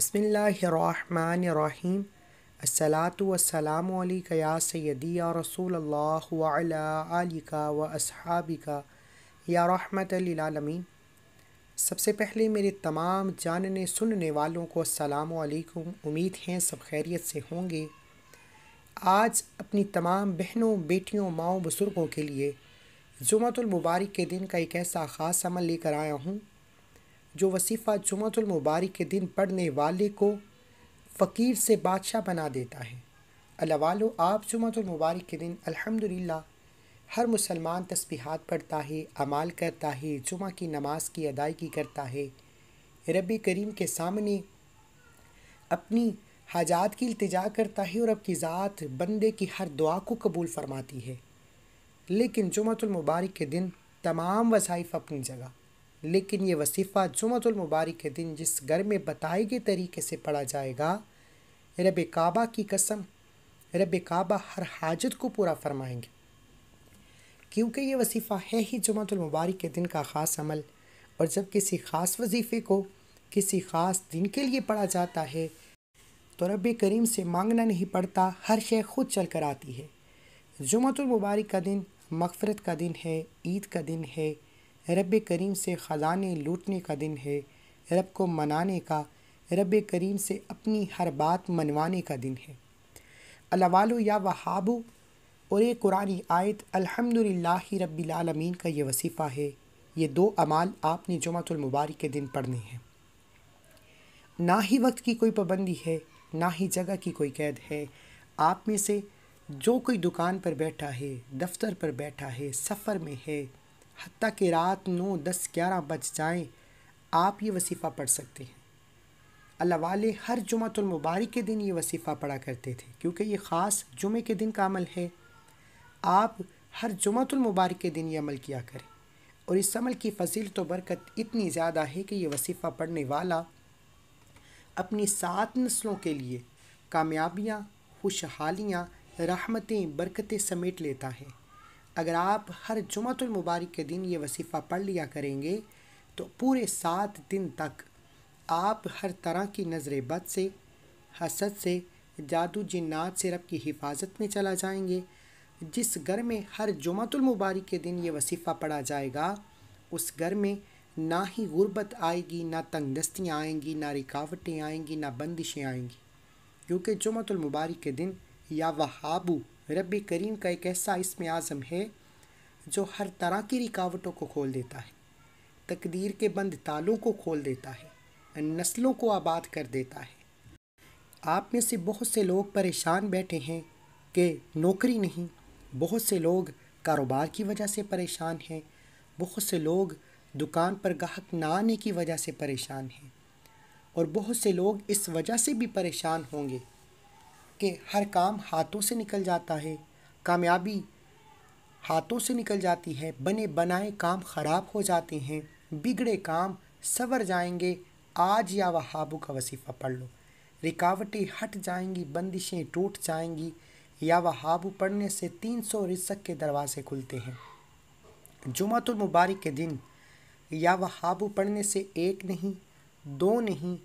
बसमीम असलातम या सैदी या रसूल व असहाबिका या रहमत सबसे पहले मेरे तमाम जानने सुनने वालों को असलकुम उम्मीद हैं सब खैरियत से होंगे आज अपनी तमाम बहनों बेटियों माओ बुज़ुर्गों के लिए जुमतुलमबारक के दिन का एक ऐसा ख़ास अमल लेकर आया हूँ जो वसीफ़ा जुमतुलमबारक के दिन पढ़ने वाले को फ़कीर से बादशाह बना देता है अल्लाह आप जुमतुलमबारक के दिन अल्हम्दुलिल्लाह हर मुसलमान तस्बीहात पढ़ता है अमाल करता है जुमा की नमाज की अदायगी करता है रब करीम के सामने अपनी हाजात की अल्तजा करता है और आपकी ज़ात बंदे की हर दुआ को कबूल फरमाती है लेकिन जुमतुलमबारक के दिन तमाम वसाइफ अपनी जगह लेकिन ये वसीफ़ा मुबारक के दिन जिस घर में बताए गए तरीके से पढ़ा जाएगा रब काबा की कसम रब काबा हर हाजत को पूरा फरमाएंगे क्योंकि ये वसीफ़ा है ही मुबारक के दिन का ख़ास अमल और जब किसी ख़ास वजीफ़े को किसी ख़ास दिन के लिए पढ़ा जाता है तो रब करीम से मांगना नहीं पड़ता हर शे खुद चल कर आती है मुबारक का दिन मगफ़रत का दिन है ईद का दिन है रब करीम से ख़जाने लूटने का दिन है रब को मनाने का रब करीम से अपनी हर बात मनवाने का दिन है अलावालो या वहाबु और ये कुरानी आयत अल्हम्दुलिल्लाह रब्बिलआलमीन का ये वसीफ़ा है ये दो अमाल आपने मुबारक के दिन पढ़ने हैं ना ही वक्त की कोई पाबंदी है ना ही जगह की कोई कैद है आप में से जो कोई दुकान पर बैठा है दफ्तर पर बैठा है सफ़र में है हती कि रात नौ दस ग्यारह बज जाएँ आप ये वसीफ़ा पढ़ सकते हैं अल्लाह वाले हर जुमतुलमबारक के दिन ये वसीफ़ा पढ़ा करते थे क्योंकि ये ख़ास जुमे के दिन का अमल है आप हर जुमतुलमबारक के दिन ये अमल किया करें और इस अमल की फजील तो बरकत इतनी ज़्यादा है कि यह वसीफ़ा पढ़ने वाला अपनी सात नस्लों के लिए कामयाबियाँ खुशहालियाँ रहमतें बरकतें समेट लेता है अगर आप हर मुबारक के दिन ये वसीफ़ा पढ़ लिया करेंगे तो पूरे सात दिन तक आप हर तरह की नज़र बद से हसद से जादू जिन्नात से रब की हिफाजत में चला जाएंगे जिस घर में हर जुमतुलमबारक के दिन ये वसीफ़ा पढ़ा जाएगा उस घर में ना ही गुर्बत आएगी ना तंगदस्तियाँ आएंगी ना रिकावटें आएंगी ना बंदिशें आएंगी क्योंकि मुबारक के दिन या वहाबू रब करीम का एक ऐसा इसम आज़म है जो हर तरह की रिकावटों को खोल देता है तकदीर के बंद तालों को खोल देता है नस्लों को आबाद कर देता है आप में से बहुत से लोग परेशान बैठे हैं कि नौकरी नहीं बहुत से लोग कारोबार की वजह से परेशान हैं बहुत से लोग दुकान पर गाहक ना आने की वजह से परेशान हैं और बहुत से लोग इस वजह से भी परेशान होंगे कि हर काम हाथों से निकल जाता है कामयाबी हाथों से निकल जाती है बने बनाए काम ख़राब हो जाते हैं बिगड़े काम सवर जाएंगे आज या वहाबू का वसीफ़ा पढ़ लो रिकावटें हट जाएंगी बंदिशें टूट जाएंगी या वहाबू पढ़ने से तीन सौ रिसक के दरवाज़े खुलते हैं मुबारक के दिन या वहाबू पढ़ने से एक नहीं दो नहीं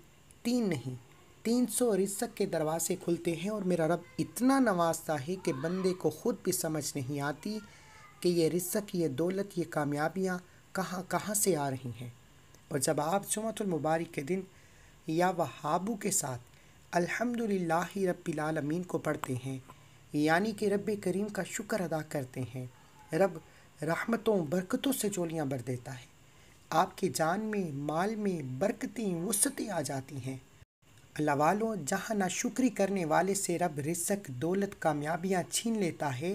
तीन नहीं तीन सौ रिसक के दरवाज़े खुलते हैं और मेरा रब इतना नवाजता है कि बंदे को ख़ुद भी समझ नहीं आती कि ये रिसक ये दौलत ये कामयाबियाँ कहाँ कहाँ से आ रही हैं और जब आप मुबारक के दिन या वहाबू के साथ अल्हम्दुलिल्लाह रबालमीन को पढ़ते हैं यानी कि रब करीम का शुक्र अदा करते हैं रब रहमतों बरकतों से चोलियाँ भर देता है आपकी जान में माल में बरकतें वसतें आ जाती हैं अल्लाह वालों जहाँ ना शुक्री करने वाले से रब रिसक दौलत कामयाबियाँ छीन लेता है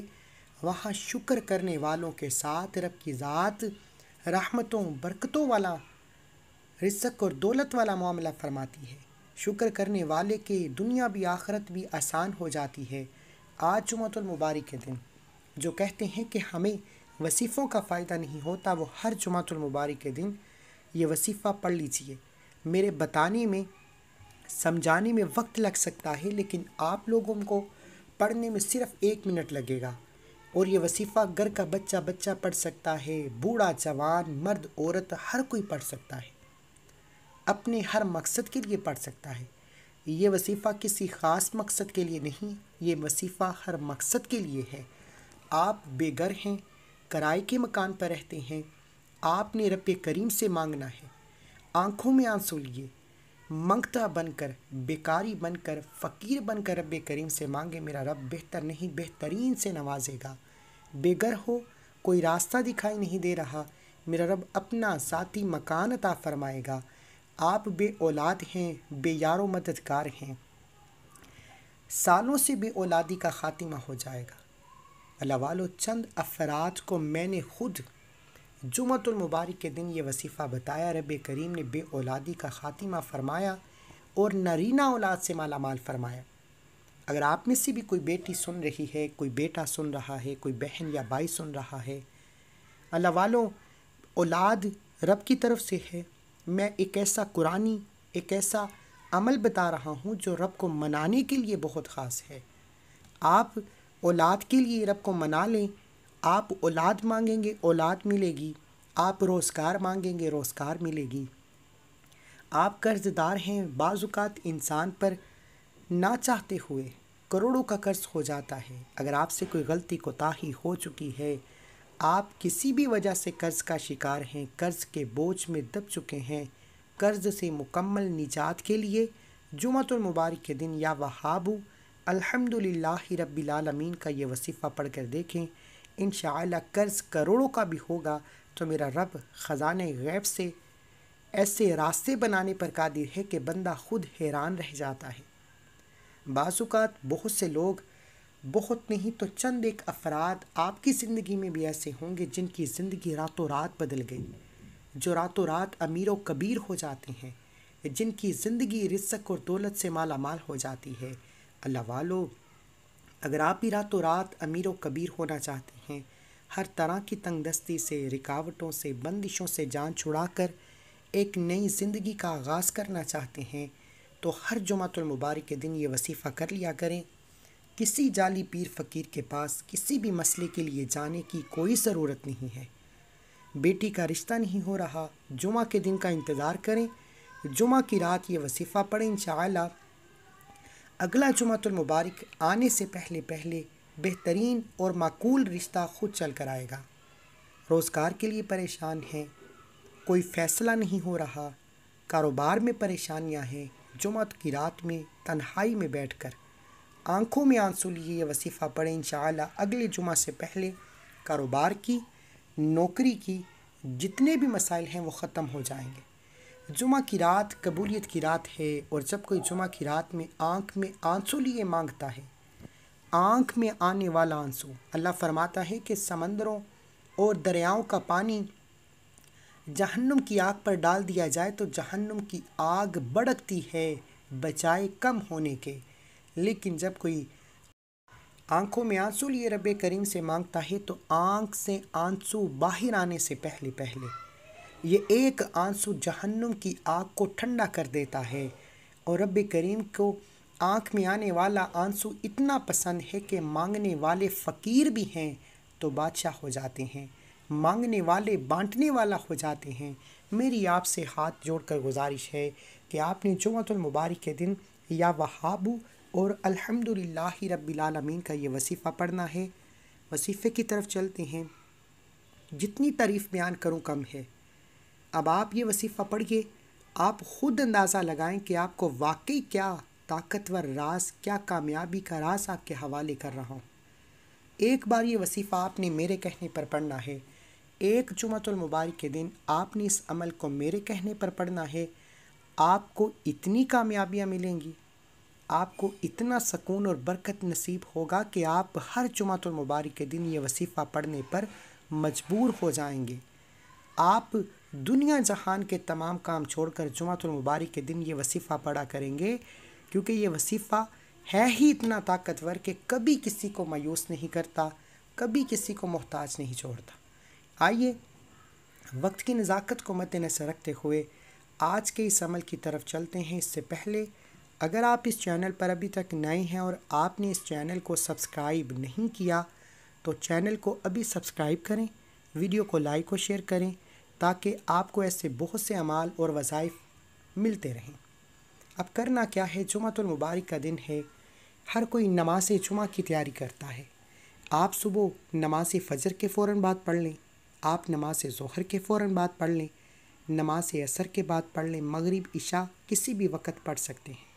वहाँ शुक्र करने वालों के साथ रब की ज़ात रहमतों बरकतों वाला रिसक और दौलत वाला मामला फरमाती है शुक्र करने वाले के दुनिया भी आखरत भी आसान हो जाती है आज जुमतुलमबारक के दिन जो कहते हैं कि हमें वसीफ़ों का फ़ायदा नहीं होता वो हर जुमतुलमबारक के दिन ये वसीफ़ा पढ़ लीजिए मेरे बताने में समझाने में वक्त लग सकता है लेकिन आप लोगों को पढ़ने में सिर्फ एक मिनट लगेगा और ये वसीफ़ा घर का बच्चा बच्चा पढ़ सकता है बूढ़ा जवान मर्द औरत हर कोई पढ़ सकता है अपने हर मकसद के लिए पढ़ सकता है ये वसीफ़ा किसी ख़ास मकसद के लिए नहीं ये वसीफ़ा हर मकसद के लिए है आप बेघर हैं कराए के मकान पर रहते हैं आपने रब करीम से मांगना है आँखों में आंसू लिए मंगता बनकर बेकारी बनकर फ़कीर बनकर रब करीम से मांगे मेरा रब बेहतर नहीं बेहतरीन से नवाजेगा बेगर हो कोई रास्ता दिखाई नहीं दे रहा मेरा रब अपना साथी मकान अता फरमाएगा आप बे औलाद हैं बे यारो मददगार हैं सालों से बे औलादी का ख़ात्मा हो जाएगा अलावालो चंद अफराद को मैंने खुद जुमतुलमबारक के दिन ये वसीफ़ा बताया रब करीम ने बे औलादी का ख़ातिमा फ़रमाया और नरीना औलाद से माला माल फरमाया अगर आप में से भी कोई बेटी सुन रही है कोई बेटा सुन रहा है कोई बहन या भाई सुन रहा है अल्लाह वालों औलाद रब की तरफ से है मैं एक ऐसा कुरानी एक ऐसा अमल बता रहा हूँ जो रब को मनाने के लिए बहुत ख़ास है आप औलाद के लिए रब को मना लें आप औलाद मांगेंगे औलाद मिलेगी आप रोज़गार मांगेंगे रोज़गार मिलेगी आप कर्ज़दार हैं बाजुकात इंसान पर ना चाहते हुए करोड़ों का कर्ज़ हो जाता है अगर आपसे कोई गलती कोताही हो चुकी है आप किसी भी वजह से कर्ज़ का शिकार हैं कर्ज़ के बोझ में दब चुके हैं कर्ज़ से मुकम्मल निजात के लिए मुबारक के दिन या वहाबू अलहमदिल्ला रबालमीन का ये वसीफ़ा पढ़ कर देखें इन कर्ज़ करोड़ों का भी होगा तो मेरा रब ख़जान गैब से ऐसे रास्ते बनाने पर कादिर है कि बंदा खुद हैरान रह जाता है बाजुकात बहुत से लोग बहुत नहीं तो चंद एक अफराद आपकी ज़िंदगी में भी ऐसे होंगे जिनकी ज़िंदगी रातों रात बदल गई जो रातों रात अमीर व कबीर हो जाते हैं जिनकी ज़िंदगी रिसक और दौलत से माला माल हो जाती है अल्लाह वालों अगर आप भी रातों रात अमीर व कबीर होना चाहते हैं हर तरह की तंगदस्ती से रिकावटों से बंदिशों से जान छुड़ाकर एक नई ज़िंदगी का आगाज़ करना चाहते हैं तो हर मुबारक के दिन ये वसीफ़ा कर लिया करें किसी जाली पीर फ़कीर के पास किसी भी मसले के लिए जाने की कोई ज़रूरत नहीं है बेटी का रिश्ता नहीं हो रहा जुमा के दिन का इंतज़ार करें जुमा की रात ये वसीफ़ा पढ़ें इन अगला मुबारक आने से पहले पहले बेहतरीन और माकूल रिश्ता खुद चल कर आएगा रोज़गार के लिए परेशान हैं कोई फ़ैसला नहीं हो रहा कारोबार में परेशानियां हैं जुमत की रात में तन्हाई में बैठकर आंखों में आंसू लिए यह वसीफ़ा पड़े इन अगले जुमा से पहले कारोबार की नौकरी की जितने भी मसाइल हैं वो ख़त्म हो जाएंगे जुमा की रात कबूलियत की रात है और जब कोई जुमा की रात में आँख में आंसू लिए मांगता है आँख में आने वाला आंसू अल्लाह फरमाता है कि समंदरों और दरियाओं का पानी जहन्नुम की आग पर डाल दिया जाए तो जहन्नुम की आग बढ़कती है बचाए कम होने के लेकिन जब कोई आंखों में आंसू लिए रब करीम से मांगता है तो आंख से आंसू बाहर आने से पहले पहले ये एक आंसू जहन्नुम की आग को ठंडा कर देता है और रब करीम को आँख में आने वाला आंसू इतना पसंद है कि मांगने वाले फ़कीर भी हैं तो बादशाह हो जाते हैं मांगने वाले बांटने वाला हो जाते हैं मेरी आपसे हाथ जोड़कर गुजारिश है कि आपने मुबारक के दिन या वहाबू और अल्हम्दुलिल्लाह रब्बिल आलमीन का ये वसीफ़ा पढ़ना है वसीफ़े की तरफ चलते हैं जितनी तारीफ़ बयान करूँ कम है अब आप ये वसीफ़ा पढ़िए आप ख़ुद अंदाज़ा लगाएं कि आपको वाकई क्या ताकतवर रास क्या कामयाबी का रास आपके हवाले कर रहा हूँ एक बार ये वसीफ़ा आपने मेरे कहने पर पढ़ना है एक जुमतुलमबारक के दिन आपने इस अमल को मेरे कहने पर पढ़ना है आपको इतनी कामयाबियाँ मिलेंगी आपको इतना सकून और बरकत नसीब होगा कि आप हर जुमतुलमबारक के दिन ये वसीफ़ा पढ़ने पर मजबूर हो जाएंगे आप दुनिया जहान के तमाम काम छोड़कर मुबारक के दिन ये वसीफ़ा पढ़ा करेंगे क्योंकि ये वसीफ़ा है ही इतना ताकतवर कि कभी किसी को मायूस नहीं करता कभी किसी को मोहताज नहीं छोड़ता आइए वक्त की नज़ाकत को मद्दनज़र रखते हुए आज के इस अमल की तरफ चलते हैं इससे पहले अगर आप इस चैनल पर अभी तक नए हैं और आपने इस चैनल को सब्सक्राइब नहीं किया तो चैनल को अभी सब्सक्राइब करें वीडियो को लाइक और शेयर करें ताकि आपको ऐसे बहुत से अमाल और वज़ाइफ मिलते रहें अब करना क्या है जुमातुलमबारक का दिन है हर कोई नमाज जुमा की तैयारी करता है आप सुबह नमाज फ़जर के फ़ौर बाद पढ़ लें आप नमाज जहर के फ़ौर बाद पढ़ लें नमाज असर के बाद पढ़ लें मगरब इशा किसी भी वक्त पढ़ सकते हैं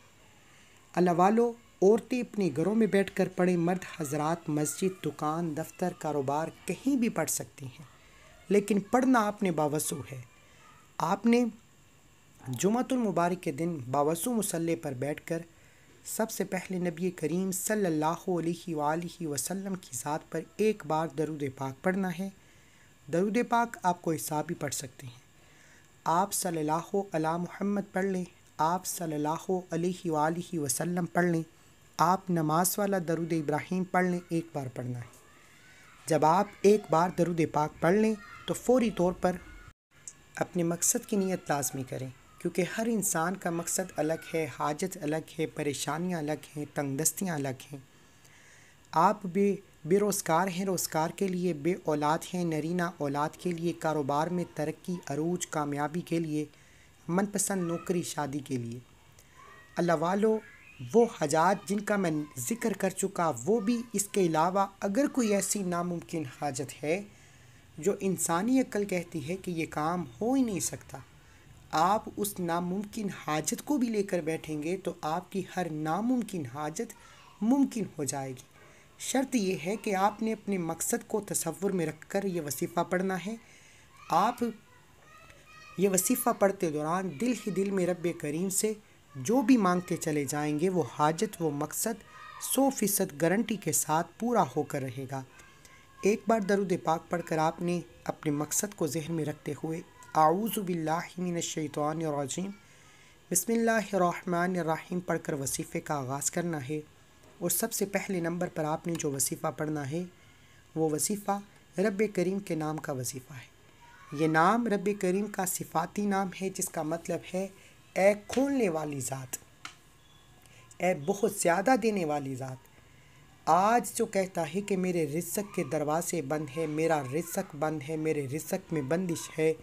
अलावालो औरतें अपने घरों में बैठ कर पढ़ें मर्द हजरात मस्जिद दुकान दफ्तर कारोबार कहीं भी पढ़ सकती हैं लेकिन पढ़ना आपने बावसु है आपने जुमातुल मुबारक के दिन बावसु मुसल्ले पर बैठकर सबसे पहले नबी करीम सल्लल्लाहु अलैहि वसल्लम की ज़ात पर एक बार दरुद पाक पढ़ना है दरुद पाक आप कोई सा भी पढ़ सकते हैं आप सल्लल्लाहु अला मोहम्मद पढ़ लें आप सल्लल्लाहु अलैहि वसल्लम पढ़ लें आप नमाज वाला दरुद इब्राहिम पढ़ लें एक बार पढ़ना है जब आप एक बार दरुद पाक पढ़ लें तो फौरी तौर पर अपने मकसद की नीयत लाजमी करें क्योंकि हर इंसान का मकसद अलग है हाजत अलग है परेशानियाँ अलग हैं तंगदस्तियाँ अलग हैं आप भी बेरोज़गार हैं रोज़गार के लिए बे औलाद हैं नरीना औलाद के लिए कारोबार में तरक्की अरूज कामयाबी के लिए मनपसंद नौकरी शादी के लिए अल्लाह वालों वो हजात जिनका मैं ज़िक्र कर चुका वो भी इसके अलावा अगर कोई ऐसी नामुमकिन हाजत है जो इंसानी अक्ल कहती है कि ये काम हो ही नहीं सकता आप उस नामुमकिन हाजत को भी लेकर बैठेंगे तो आपकी हर नामुमकिन हाजत मुमकिन हो जाएगी शर्त यह है कि आपने अपने मकसद को तस्वुर में रख कर यह वसीफ़ा पढ़ना है आप ये वसीफ़ा पढ़ते दौरान दिल ही दिल में रब करीम से जो भी मांगते चले जाएंगे वो हाजत वो मकसद सौ फ़ीसद गारंटी के साथ पूरा होकर रहेगा एक बार दरुद पाक पढ़कर आपने अपने मकसद को जहन में रखते हुए आऊज़बिल्लाशैतवानरजीम बसमिल्लाम पढ़कर वसीफ़े का आगाज़ करना है और सबसे पहले नंबर पर आपने जो वसीफ़ा पढ़ना है वो वसीफ़ा रब करीम के नाम का वसीफ़ा है ये नाम रब करीम का सिफाती नाम है जिसका मतलब है ए खोलने वाली ज़ात ए बहुत ज़्यादा देने वाली ज़ात आज जो कहता है कि मेरे रिसक के दरवाजे बंद है मेरा रिसक बंद है मेरे रिसक में बंदिश है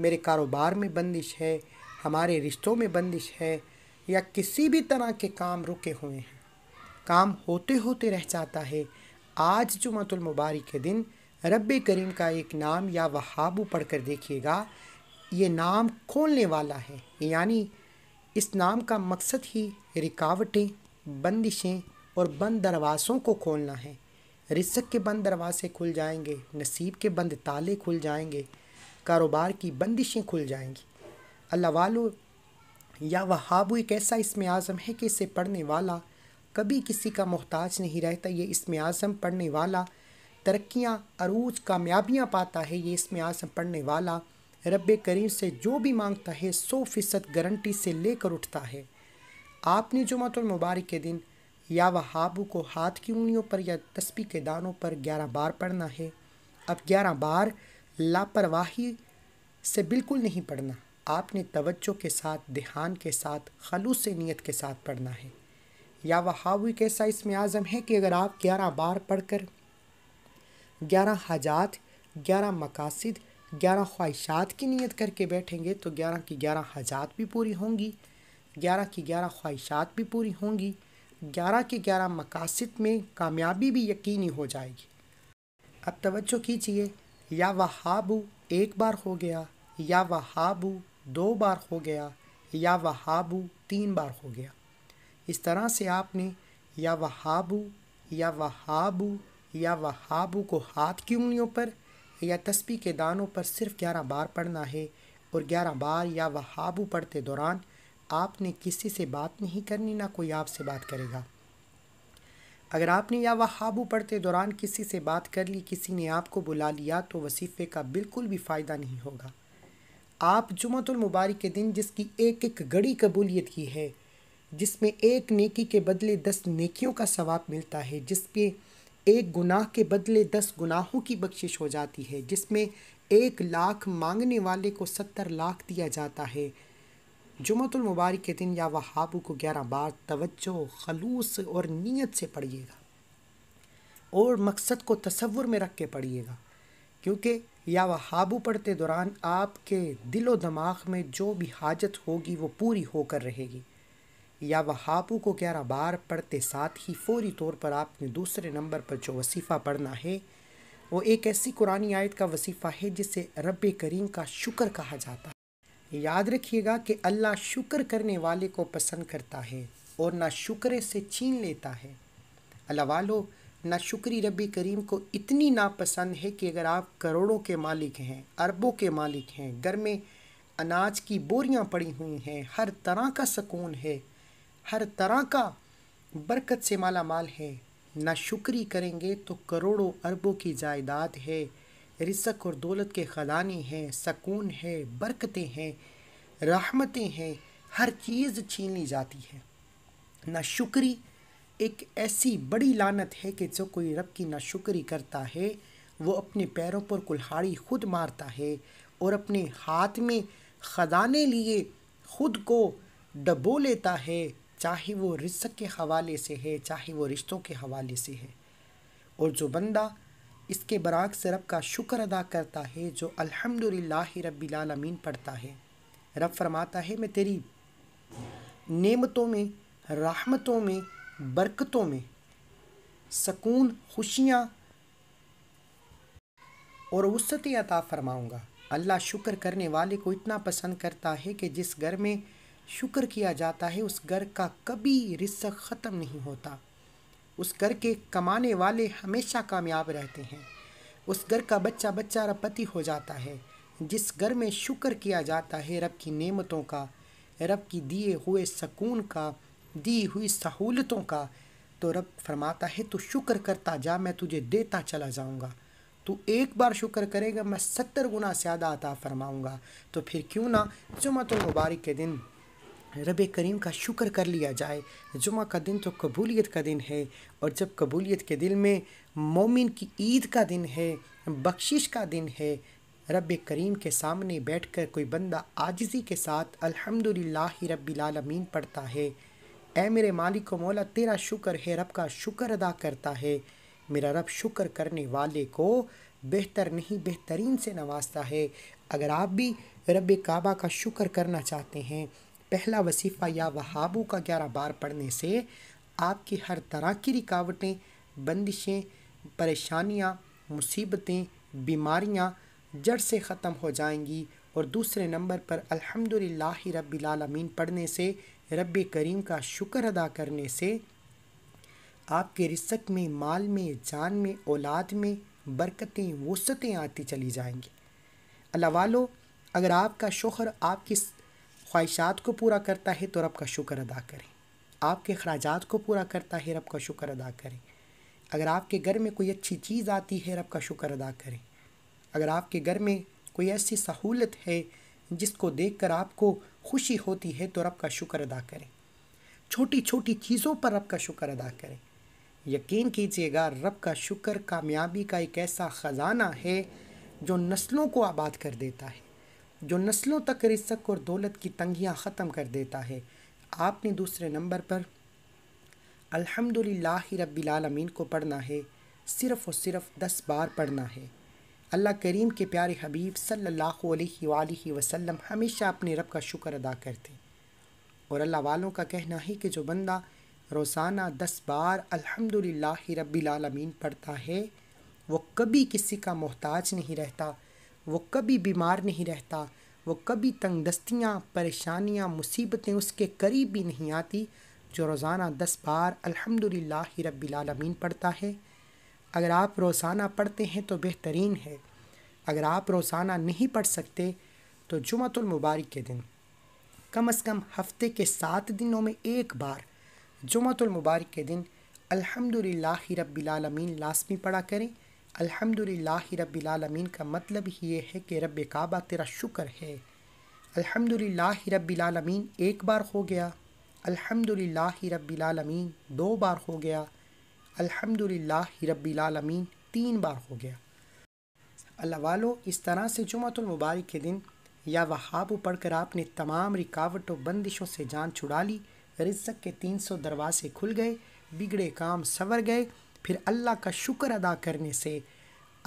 मेरे कारोबार में बंदिश है हमारे रिश्तों में बंदिश है या किसी भी तरह के काम रुके हुए हैं काम होते होते रह जाता है आज जुमतुल मुबारक के दिन रब करीम का एक नाम या वहाबू पढ़ कर देखिएगा ये नाम खोलने वाला है यानी इस नाम का मकसद ही रिकावटें बंदिशें और बंद दरवाज़ों को खोलना है रिसक के बंद दरवाजे खुल जाएंगे नसीब के बंद ताले खुल जाएंगे कारोबार की बंदिशें खुल जाएंगी अल्लाह वालो या वहाब एक ऐसा इसम आज़म है कि इसे पढ़ने वाला कभी किसी का मोहताज नहीं रहता ये इसम आज़म पढ़ने वाला तरक्याँ अरूज कामयाबियाँ पाता है ये इसम आज़म पढ़ने वाला रब करीम से जो भी मांगता है सौ फ़ीसद गारंटी से लेकर उठता है आपने जुमतुल मुबारक के दिन या वह हाबू को हाथ की उंगलियों पर या तस्बी के दानों पर ग्यारह बार पढ़ना है अब ग्यारह बार लापरवाही से बिल्कुल नहीं पढ़ना आपने तवज्जो के साथ ध्यान के साथ खलूस से नीयत के साथ पढ़ना है या वह हाबू एक ऐसा इसमें आज़म है कि अगर आप ग्यारह बार पढ़ कर ग्यारह हाजात ग्यारह मकासद ग्यारह ख्वाहिशात की नीयत करके बैठेंगे तो ग्यारह की ग्यारह हाजात भी पूरी होंगी ग्यारह की ग्यारह ख्वाहिशात भी पूरी होंगी ग्यारह के ग्यारह मकासद में कामयाबी भी यकीनी हो जाएगी अब तवज्जो कीजिए या वहाबू एक बार हो गया या वहाबू दो बार हो गया या वहाबू तीन बार हो गया इस तरह से आपने या वहाबू या वहाबू या वहाबू को हाथ की उंगलियों पर या तस्बी के दानों पर सिर्फ ग्यारह बार पढ़ना है और ग्यारह बार या वहाबू पढ़ते दौरान आपने किसी से बात नहीं करनी ना कोई आपसे बात करेगा अगर आपने या वह हाबू पढ़ते दौरान किसी से बात कर ली किसी ने आपको बुला लिया तो वसीफ़े का बिल्कुल भी फ़ायदा नहीं होगा आप जुमतुलमबारक के दिन जिसकी एक एक गड़ी कबूलियत की है जिसमें एक नेकी के बदले दस नेकियों का सवाब मिलता है जिसपे एक गुनाह के बदले दस गुनाहों की बख्शिश हो जाती है जिसमें एक लाख मांगने वाले को सत्तर लाख दिया जाता है मुबारक के दिन या वहाबू को ग्यारह बार तवज्जो खलूस और नीयत से पढ़िएगा और मकसद को तस्वुर में रख के पढ़िएगा क्योंकि या वहाबू पढ़ते दौरान आपके दिलो दिमाग में जो भी हाजत होगी वो पूरी होकर रहेगी या वहाबू को ग्यारह बार पढ़ते साथ ही फौरी तौर पर आपने दूसरे नंबर पर जो वसीफ़ा पढ़ना है वो एक ऐसी कुरानी आयत का वसीफ़ा है जिसे रब करीम का शुक्र कहा जाता है याद रखिएगा कि अल्लाह शुक्र करने वाले को पसंद करता है और ना शुक्र से छीन लेता है अल्लाह वालो ना शुक्री रबी करीम को इतनी नापसंद है कि अगर आप करोड़ों के मालिक हैं अरबों के मालिक हैं घर में अनाज की बोरियां पड़ी हुई हैं हर तरह का सकून है हर तरह का बरकत से माला माल है ना शुक्री करेंगे तो करोड़ों अरबों की जायदाद है रिसक और दौलत के खजाने हैं सकून है बरकतें हैं रहमतें हैं हर चीज़ छीन ली जाती है नाशुक्री एक ऐसी बड़ी लानत है कि जो कोई रब की नाशुक्री करता है वो अपने पैरों पर कुल्हाड़ी खुद मारता है और अपने हाथ में खजाने लिए खुद को डबो लेता है चाहे वो रिस्क के हवाले से है चाहे वो रिश्तों के हवाले से है और जो बंदा इसके से रब का शुक्र अदा करता है जो अल्हम्दुलिल्लाह रब्बिलामीन पढ़ता है रब फरमाता है मैं तेरी नेमतों में राहमतों में बरकतों में सकून खुशियाँ और वसतें अता फरमाऊँगा अल्लाह शुक्र करने वाले को इतना पसंद करता है कि जिस घर में शुक्र किया जाता है उस घर का कभी रिस्क ख़त्म नहीं होता उस घर के कमाने वाले हमेशा कामयाब रहते हैं उस घर का बच्चा बच्चा पति हो जाता है जिस घर में शुक्र किया जाता है रब की नेमतों का रब की दिए हुए सकून का दी हुई सहूलतों का तो रब फरमाता है तो शुक्र करता जा मैं तुझे देता चला जाऊँगा तू एक बार शुक्र करेगा मैं सत्तर गुना ज़्यादा अता फरमाऊँगा तो फिर क्यों ना जुमतुल मुबारक के दिन रब करीम का शुक्र कर लिया जाए जुमा का दिन तो कबूलियत का दिन है और जब कबूलियत के दिल में मोमिन की ईद का दिन है बख्शिश का दिन है रब करीम के सामने बैठकर कोई बंदा आजिज़ी के साथ अल्हम्दुलिल्लाह रबीआलमीन पढ़ता है ए मेरे मालिक व मौला तेरा शुक्र है रब का शुक्र अदा करता है मेरा रब शुक्र करने वाले को बेहतर नहीं बेहतरीन से नवाजता है अगर आप भी रब काबा का शुक्र करना चाहते हैं पहला वसीफ़ा या वहाबू का ग्यारह बार पढ़ने से आपकी हर तरह की रिकावटें बंदिशें परेशानियाँ मुसीबतें बीमारियाँ जड़ से ख़त्म हो जाएंगी और दूसरे नंबर पर अल्हम्दुलिल्लाह रब्बिल आलमीन पढ़ने से रब करीम का शुक्र अदा करने से आपके रिसक में माल में जान में औलाद में बरकतें वसतें आती चली जाएंगी अल्लाह वालों अगर आपका शोहर आपकी ख्वाहिशात को पूरा करता है तो रब का शुक्र अदा करें आपके अखराज को पूरा करता है रब का शुक्र अदा करें अगर आपके घर में कोई अच्छी चीज़ आती है रब का शुक्र अदा करें अगर आपके घर में कोई ऐसी सहूलत है जिसको देखकर आपको खुशी होती है तो रब का शुक्र अदा करें छोटी छोटी चीज़ों पर रब का शुक्र अदा करें यकीन कीजिएगा रब का शुक्र कामयाबी का एक ऐसा ख़जाना है जो नस्लों को आबाद कर देता है जो नस्लों तक रिसक और दौलत की तंगियां ख़त्म कर देता है आपने दूसरे नंबर पर अल्हम्दुलिल्लाह रब्बिल आलमीन को पढ़ना है सिर्फ़ और सिर्फ़ दस बार पढ़ना है अल्लाह करीम के प्यारे हबीब सल्लल्लाहु अलैहि वसल्लम हमेशा अपने रब का शुक्र अदा करते और अल्लाह वालों का कहना है कि जो बंदा रोज़ाना दस बार अल्हम्दुलिल्लाह रब्बिल आलमीन पढ़ता है वो कभी किसी का मोहताज नहीं रहता वो कभी बीमार नहीं रहता वो कभी तंगदस्तियाँ परेशानियाँ मुसीबतें उसके करीब भी नहीं आती जो रोज़ाना दस बार अल्हम्दुलिल्लाह रब्बिलामीन पढ़ता है अगर आप रोज़ाना पढ़ते हैं तो बेहतरीन है अगर आप रोज़ाना नहीं पढ़ सकते तो जुमतुलमबारक के दिन कम अज़ कम हफ्ते के सात दिनों में एक बार जुमतुलमबारक के दिन अल्हम्दुलिल्लाह रब्बिलामीन लाजमी पढ़ा करें अल्हम्दुलिल्लाह रब्बिलामीन का मतलब ही ये है कि रब काबा तेरा शुक्र है अल्हम्दुलिल्लाह आलमीन एक बार हो गया अल्हम्दुलिल्लाह रब्बिलामीन दो बार हो गया अल्हम्दुलिल्लाह रब्बिलामीन तीन बार हो गया अल्लाह वालों इस तरह से जुमतुलमबारक के दिन या वहाब पढ़कर आपने तमाम रिकावटों बंदिशों से जान छुड़ा ली रिज्जक के तीन सौ दरवाजे खुल गए बिगड़े काम संवर गए फिर अल्लाह का शुक्र अदा करने से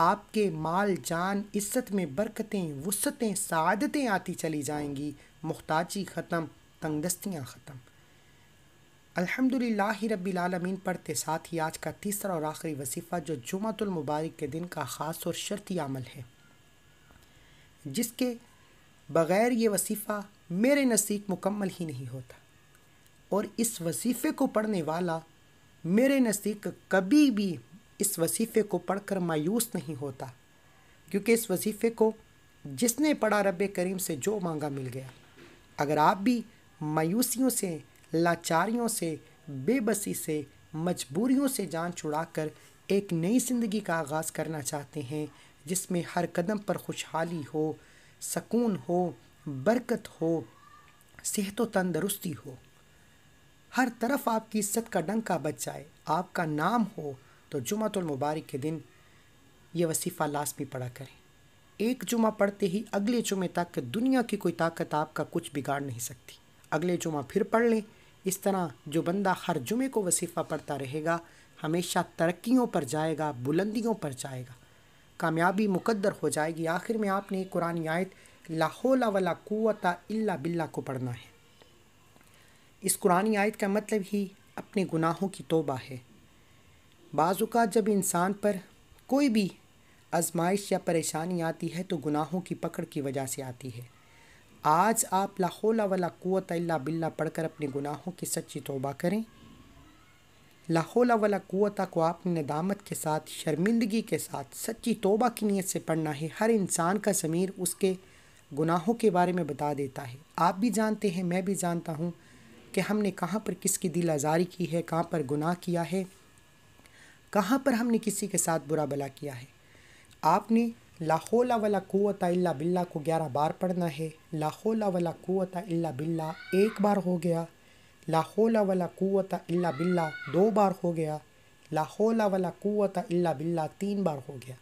आपके माल जान इज्जत में बरकतें वसतें सदतें आती चली जाएंगी मुख्ताजी ख़त्म तंगदस्तियाँ ख़त्म अल्हम्दुलिल्लाह रबीआलमीन आलमीन पढ़ते साथ ही आज का तीसरा और आखिरी वसीफ़ा जो जुमतुल मुबारक के दिन का ख़ास और शर्ती अमल है जिसके बग़ैर ये वसीफ़ा मेरे नसीक मुकम्मल ही नहीं होता और इस वसीफ़े को पढ़ने वाला मेरे नज़दीक कभी भी इस वसीफ़े को पढ़कर मायूस नहीं होता क्योंकि इस वसीफ़े को जिसने पढ़ा रब करीम से जो मांगा मिल गया अगर आप भी मायूसियों से लाचारियों से बेबसी से मजबूरियों से जान छुड़ाकर एक नई ज़िंदगी का आगाज़ करना चाहते हैं जिसमें हर कदम पर खुशहाली हो सकून हो बरकत हो सेहत व तंदरुस्ती हो हर तरफ आपकी इज्जत का डंका बच जाए आपका नाम हो तो जुमतुल मुबारक के दिन ये वसीफ़ा लाजमी पढ़ा करें एक जुमा पढ़ते ही अगले जुमे तक दुनिया की कोई ताकत आपका कुछ बिगाड़ नहीं सकती अगले जुमा फिर पढ़ लें इस तरह जो बंदा हर जुमे को वसीफ़ा पढ़ता रहेगा हमेशा तरक्कियों पर जाएगा बुलंदियों पर जाएगा कामयाबी मुकद्दर हो जाएगी आखिर में आपने कुरान आयत लाहौला वला कुत इल्ला बिल्ला को पढ़ना है इस कुरानी आयत का मतलब ही अपने गुनाहों की तोबा है बाज़ात जब इंसान पर कोई भी आजमाइश या परेशानी आती है तो गुनाहों की पकड़ की वजह से आती है आज आप लाहौला वला क़वत अल्ला बिल्ला पढ़कर अपने गुनाहों की सच्ची तोबा करें लाहौला वला कुता को आपने नदामत के साथ शर्मिंदगी के साथ सच्ची तोबा की नीयत से पढ़ना है हर इंसान का ज़मीर उसके गुनाहों के बारे में बता देता है आप भी जानते हैं मैं भी जानता हूँ कि हमने कहाँ पर किसकी दिल आज़ारी की है कहाँ पर गुनाह किया है कहाँ पर हमने किसी के साथ बुरा भला किया है आपने लाहौला वाला कुत अल्ला बिल्ला को ग्यारह बार पढ़ना है लाहौला वाला कुत अल्ला बिल्ला एक बार हो गया लाहौला वाला कुत अल्ला बिल्ला दो बार हो गया लाहौला वाला कुत अल्ला बिल्ला तीन बार हो गया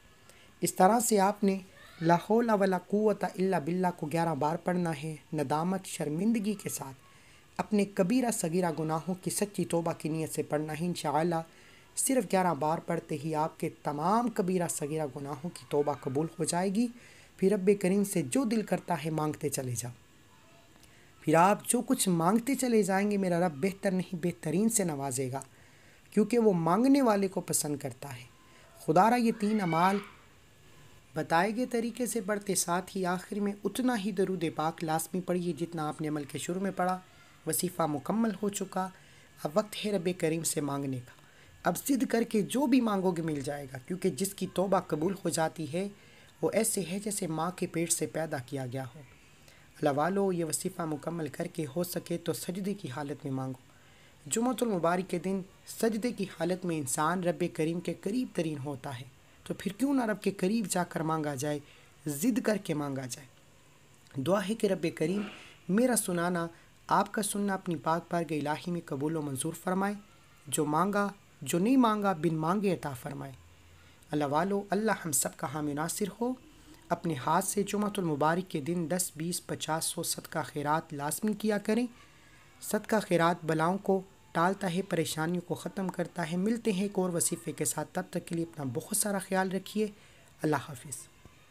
इस तरह से आपने लाहौला वाला कुत अल्ला बिल्ला को ग्यारह बार पढ़ना है नदामत शर्मिंदगी के साथ अपने कबीरा सगीरा गुनाहों की सच्ची तोबा की नीयत से पढ़ना ही इन सिर्फ ग्यारह बार पढ़ते ही आपके तमाम कबीरा सगीरा गुनाहों की तोबा कबूल हो जाएगी फिर रब करीम से जो दिल करता है मांगते चले जाओ फिर आप जो कुछ मांगते चले जाएंगे मेरा रब बेहतर नहीं बेहतरीन से नवाजेगा क्योंकि वो मांगने वाले को पसंद करता है खुदारा ये तीन अमाल बताए गए तरीके से पढ़ते साथ ही आखिर में उतना ही दरूद पाक लाजमी पढ़िए जितना आपने अमल के शुरू में पढ़ा वसीफ़ा मुकम्मल हो चुका अब वक्त है रब करीम से मांगने का अब ज़िद करके जो भी मांगोगे मिल जाएगा क्योंकि जिसकी तोबा कबूल हो जाती है वो ऐसे है जैसे माँ के पेट से पैदा किया गया हो अल्लाह ये वसीफ़ा मुकम्मल करके हो सके तो सजदे की हालत में मांगो मुबारक के दिन सजदे की हालत में इंसान रब करीम के करीब तरीन होता है तो फिर क्यों ना रब के करीब जाकर मांगा जाए ज़िद करके मांगा जाए दुआ है कि रब करीम मेरा सुनाना आपका सुनना अपनी पाक पार के इलाही में कबूल व मंजूर फरमाए जो मांगा जो नहीं मांगा बिन मांगे अता फरमाए अल्लाह वालो अल्लाह हम सब का हामी नासिर हो अपने हाथ से जुमतुलमबारक के दिन दस बीस पचास सौ सदका खैरात लाजमी किया करें सदका खैरात बलाओं को टालता है परेशानियों को ख़त्म करता है मिलते हैं एक और वसीफ़े के साथ तब तक के लिए अपना बहुत सारा ख्याल रखिए अल्लाह हाफिज़